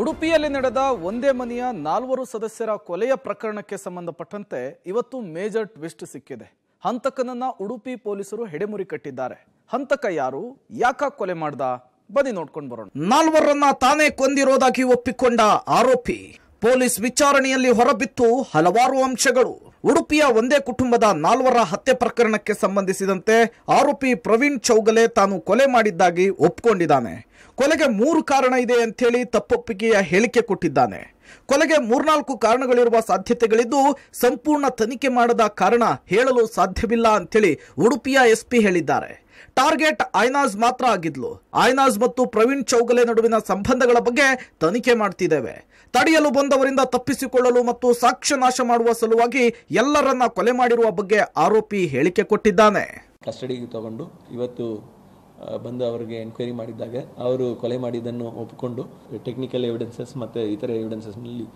ಉಡುಪಿಯಲ್ಲಿ ನಡೆದ ಒಂದೇ ಮನೆಯ ನಾಲ್ವರು ಸದಸ್ಯರ ಕೊಲೆಯ ಪ್ರಕರಣಕ್ಕೆ ಸಂಬಂಧಪಟ್ಟಂತೆ ಇವತ್ತು ಮೇಜರ್ ಟ್ವಿಸ್ಟ್ ಸಿಕ್ಕಿದೆ ಹಂತಕನನ್ನ ಉಡುಪಿ ಪೊಲೀಸರು ಹೆಡೆಮುರಿ ಕಟ್ಟಿದ್ದಾರೆ ಹಂತಕ ಯಾರು ಯಾಕ ಕೊಲೆ ಮಾಡ್ದ ಬನ್ನಿ ನೋಡ್ಕೊಂಡು ಬರೋಣ ನಾಲ್ವರನ್ನ ತಾನೇ ಕೊಂದಿರೋದಾಗಿ ಒಪ್ಪಿಕೊಂಡ ಆರೋಪಿ ಪೊಲೀಸ್ ವಿಚಾರಣೆಯಲ್ಲಿ ಹೊರಬಿತ್ತು ಹಲವಾರು ಅಂಶಗಳು ಉಡುಪಿಯ ಒಂದೇ ಕುಟುಂಬದ ನಾಲ್ವರ ಹತ್ಯೆ ಪ್ರಕರಣಕ್ಕೆ ಸಂಬಂಧಿಸಿದಂತೆ ಆರೋಪಿ ಪ್ರವೀಣ್ ಚೌಗಲೆ ತಾನು ಕೊಲೆ ಮಾಡಿದ್ದಾಗಿ ಒಪ್ಪಿಕೊಂಡಿದ್ದಾನೆ ಕೊಲೆಗೆ ಮೂರು ಕಾರಣ ಇದೆ ಅಂಥೇಳಿ ತಪ್ಪೊಪ್ಪಿಗೆಯ ಹೇಳಿಕೆ ಕೊಟ್ಟಿದ್ದಾನೆ ಕೊಲೆಗೆ ಮೂರ್ನಾಲ್ಕು ಕಾರಣಗಳಿರುವ ಸಾಧ್ಯತೆಗಳಿದ್ದು ಸಂಪೂರ್ಣ ತನಿಖೆ ಮಾಡದ ಕಾರಣ ಹೇಳಲು ಸಾಧ್ಯವಿಲ್ಲ ಅಂಥೇಳಿ ಉಡುಪಿಯ ಎಸ್ಪಿ ಹೇಳಿದ್ದಾರೆ ಟಾರ್ಗೆಟ್ ಐನಾಜ್ ಮಾತ್ರ ಆಗಿದ್ಲು ಐನಾಜ್ ಮತ್ತು ಪ್ರವೀಣ್ ಚೌಗಲೆ ನಡುವಿನ ಸಂಬಂಧಗಳ ಬಗ್ಗೆ ತನಿಖೆ ಮಾಡ್ತಿದ್ದೇವೆ ತಡೆಯಲು ಬಂದವರಿಂದ ತಪ್ಪಿಸಿಕೊಳ್ಳಲು ಮತ್ತು ಸಾಕ್ಷ್ಯ ನಾಶ ಮಾಡುವ ಸಲುವಾಗಿ ಎಲ್ಲರನ್ನ ಕೊಲೆ ಮಾಡಿರುವ ಬಗ್ಗೆ ಆರೋಪಿ ಹೇಳಿಕೆ ಕೊಟ್ಟಿದ್ದಾನೆ ಕಸ್ಟಡಿಗೆ ತಗೊಂಡು ಇವತ್ತು ಬಂದು ಅವರಿಗೆ ಎನ್ಕ್ವೈರಿ ಮಾಡಿದಾಗ ಅವರು ಕೊಲೆ ಮಾಡಿದ್ದನ್ನು ಒಪ್ಪಿಕೊಂಡು ಟೆಕ್ನಿಕಲ್ ಎವಿಡೆನ್ಸಸ್ ಮತ್ತು ಇತರ ಎವಿಡೆನ್ಸಸ್ನಲ್ಲಿ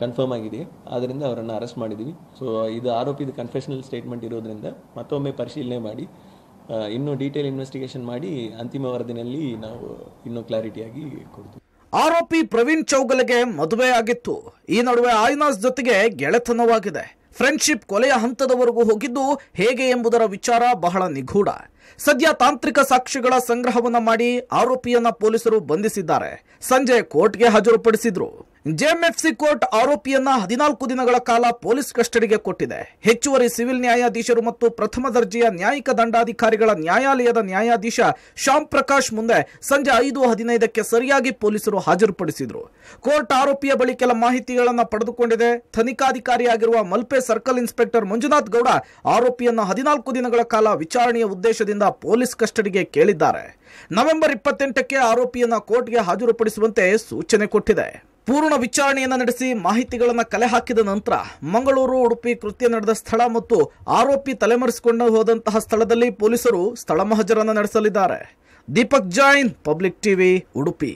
ಕನ್ಫರ್ಮ್ ಆಗಿದೆ ಆದ್ದರಿಂದ ಅವರನ್ನು ಅರೆಸ್ಟ್ ಮಾಡಿದ್ದೀವಿ ಸೊ ಇದು ಆರೋಪಿದ ಕನ್ಫೆಷನಲ್ ಸ್ಟೇಟ್ಮೆಂಟ್ ಇರೋದ್ರಿಂದ ಮತ್ತೊಮ್ಮೆ ಪರಿಶೀಲನೆ ಮಾಡಿ ಇನ್ನು ಡೀಟೇಲ್ ಇನ್ವೆಸ್ಟಿಗೇಷನ್ ಮಾಡಿ ಅಂತಿಮ ವರದಿನಲ್ಲಿ ನಾವು ಇನ್ನೂ ಕ್ಲಾರಿಟಿಯಾಗಿ ಕೊಡ್ತೀವಿ ಆರೋಪಿ ಪ್ರವೀಣ್ ಚೌಗಲಿಗೆ ಮದುವೆ ಆಗಿತ್ತು ಈ ನಡುವೆ ಆಯ್ನಾಸ್ ಜೊತೆಗೆ ಗೆಳೆತನವಾಗಿದೆ ಫ್ರೆಂಡ್ಶಿಪ್ ಕೊಲೆಯ ಹಂತದವರೆಗೂ ಹೋಗಿದ್ದು ಹೇಗೆ ಎಂಬುದರ ವಿಚಾರ ಬಹಳ ನಿಗೂಢ ಸದ್ಯ ತಾಂತ್ರಿಕ ಸಾಕ್ಷಿಗಳ ಸಂಗ್ರಹವನ್ನು ಮಾಡಿ ಆರೋಪಿಯನ್ನ ಪೊಲೀಸರು ಬಂಧಿಸಿದ್ದಾರೆ ಸಂಜೆ ಕೋರ್ಟ್ಗೆ ಹಾಜರುಪಡಿಸಿದ್ರು ಜೆಎಂಎಫ್ಸಿ ಕೋರ್ಟ್ ಆರೋಪಿಯನ್ನ ಹದಿನಾಲ್ಕು ದಿನಗಳ ಕಾಲ ಪೊಲೀಸ್ ಕಸ್ಟಡಿಗೆ ಕೊಟ್ಟಿದೆ ಹೆಚ್ಚುವರಿ ಸಿವಿಲ್ ನ್ಯಾಯಾಧೀಶರು ಮತ್ತು ಪ್ರಥಮ ದರ್ಜೆಯ ನ್ಯಾಯಿಕ ದಂಡಾಧಿಕಾರಿಗಳ ನ್ಯಾಯಾಲಯದ ನ್ಯಾಯಾಧೀಶ ಶ್ಯಾಮ್ ಪ್ರಕಾಶ್ ಮುಂದೆ ಸಂಜೆ ಐದು ಹದಿನೈದಕ್ಕೆ ಸರಿಯಾಗಿ ಪೊಲೀಸರು ಹಾಜರುಪಡಿಸಿದರು ಕೋರ್ಟ್ ಆರೋಪಿಯ ಬಳಿ ಕೆಲ ಮಾಹಿತಿಗಳನ್ನು ಪಡೆದುಕೊಂಡಿದೆ ತನಿಖಾಧಿಕಾರಿಯಾಗಿರುವ ಮಲ್ಪೆ ಸರ್ಕಲ್ ಇನ್ಸ್ಪೆಕ್ಟರ್ ಮಂಜುನಾಥ್ ಗೌಡ ಆರೋಪಿಯನ್ನು ಹದಿನಾಲ್ಕು ದಿನಗಳ ಕಾಲ ವಿಚಾರಣೆಯ ಉದ್ದೇಶದಿಂದ ಪೊಲೀಸ್ ಕಸ್ಟಡಿಗೆ ಕೇಳಿದ್ದಾರೆ ನವೆಂಬರ್ ಇಪ್ಪತ್ತೆಂಟಕ್ಕೆ ಆರೋಪಿಯನ್ನು ಕೋರ್ಟ್ಗೆ ಹಾಜರುಪಡಿಸುವಂತೆ ಸೂಚನೆ ಕೊಟ್ಟಿದೆ ಪೂರ್ಣ ವಿಚಾರಣೆಯನ್ನು ನಡೆಸಿ ಮಾಹಿತಿಗಳನ್ನು ಕಲೆ ಹಾಕಿದ ನಂತರ ಮಂಗಳೂರು ಉಡುಪಿ ಕೃತ್ಯ ನಡೆದ ಸ್ಥಳ ಮತ್ತು ಆರೋಪಿ ತಲೆಮರೆಸಿಕೊಂಡು ಹೋದಂತಹ ಸ್ಥಳದಲ್ಲಿ ಪೊಲೀಸರು ಸ್ಥಳ ಮಹಜರನ್ನು ನಡೆಸಲಿದ್ದಾರೆ ದೀಪಕ್ ಜೈನ್ ಪಬ್ಲಿಕ್ ಟಿವಿ ಉಡುಪಿ